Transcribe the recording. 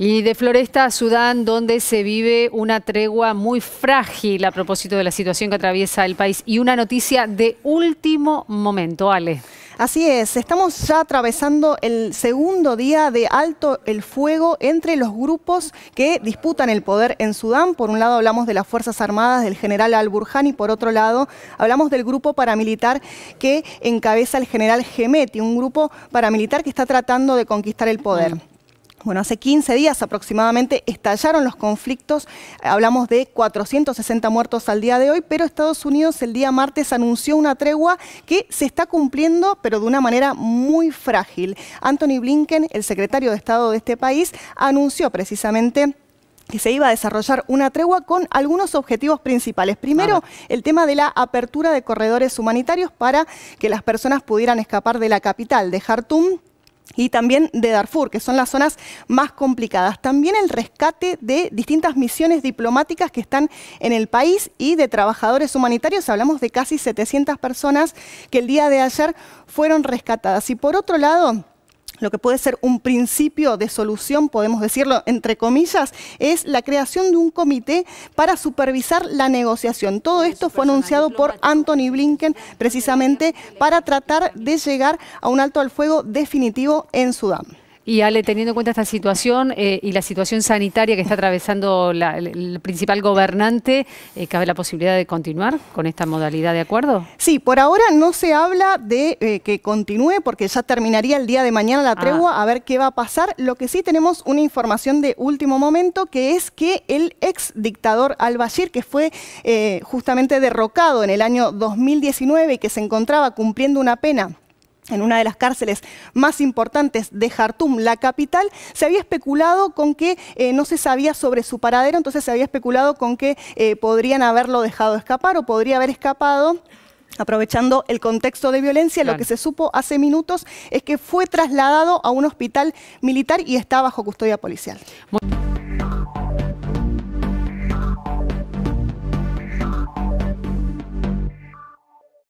Y de Floresta a Sudán, donde se vive una tregua muy frágil a propósito de la situación que atraviesa el país y una noticia de último momento, Ale. Así es, estamos ya atravesando el segundo día de alto el fuego entre los grupos que disputan el poder en Sudán. Por un lado hablamos de las Fuerzas Armadas del general al Burján y por otro lado hablamos del grupo paramilitar que encabeza el general Gemeti, un grupo paramilitar que está tratando de conquistar el poder. Bueno, hace 15 días aproximadamente estallaron los conflictos, hablamos de 460 muertos al día de hoy, pero Estados Unidos el día martes anunció una tregua que se está cumpliendo, pero de una manera muy frágil. Anthony Blinken, el secretario de Estado de este país, anunció precisamente que se iba a desarrollar una tregua con algunos objetivos principales. Primero, ah, el tema de la apertura de corredores humanitarios para que las personas pudieran escapar de la capital de Jartum y también de Darfur, que son las zonas más complicadas. También el rescate de distintas misiones diplomáticas que están en el país y de trabajadores humanitarios. Hablamos de casi 700 personas que el día de ayer fueron rescatadas. Y por otro lado lo que puede ser un principio de solución, podemos decirlo entre comillas, es la creación de un comité para supervisar la negociación. Todo esto fue anunciado por Anthony Blinken precisamente para tratar de llegar a un alto al fuego definitivo en Sudán. Y Ale, teniendo en cuenta esta situación eh, y la situación sanitaria que está atravesando el, principal gobernante, eh, ¿cabe la posibilidad de continuar con esta modalidad de acuerdo? Sí, por ahora no se habla de eh, que continúe porque ya terminaría el día de mañana la ah. tregua a ver qué va a pasar. Lo que sí tenemos una información de último momento que es que el ex dictador al-Bashir, que fue justamente derrocado en el año 2019 y que se encontraba cumpliendo una pena en una de las cárceles más importantes de Jartum, la capital, se había especulado con que eh, no se sabía sobre su paradero, entonces se había especulado con que eh, podrían haberlo dejado escapar o podría haber escapado. Aprovechando el contexto de violencia, lo que se supo hace minutos es que fue trasladado a un hospital militar y está bajo custodia policial.